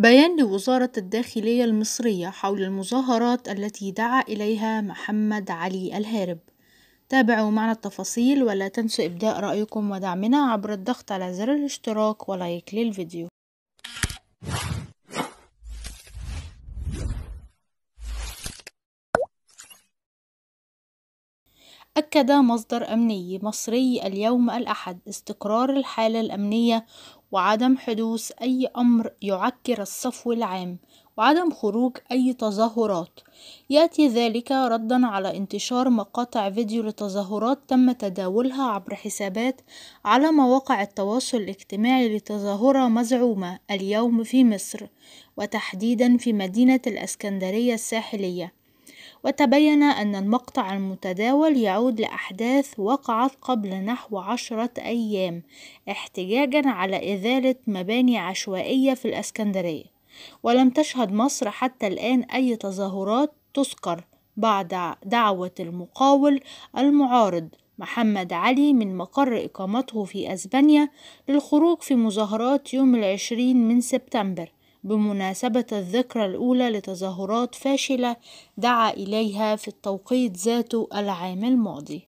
بيان لوزارة الداخلية المصرية حول المظاهرات التي دعا إليها محمد علي الهارب تابعوا معنا التفاصيل ولا تنسوا إبداء رأيكم ودعمنا عبر الضغط على زر الاشتراك ولايك للفيديو أكد مصدر أمني مصري اليوم الأحد استقرار الحالة الأمنية وعدم حدوث أي أمر يعكر الصفو العام وعدم خروج أي تظاهرات يأتي ذلك ردا على انتشار مقاطع فيديو لتظاهرات تم تداولها عبر حسابات على مواقع التواصل الاجتماعي لتظاهرة مزعومة اليوم في مصر وتحديدا في مدينة الأسكندرية الساحلية وتبين أن المقطع المتداول يعود لأحداث وقعت قبل نحو عشرة أيام احتجاجا على إزالة مباني عشوائية في الأسكندرية ولم تشهد مصر حتى الآن أي تظاهرات تذكر بعد دعوة المقاول المعارض محمد علي من مقر إقامته في أسبانيا للخروج في مظاهرات يوم العشرين من سبتمبر بمناسبة الذكرى الأولى لتظاهرات فاشلة دعا إليها في التوقيت ذاته العام الماضي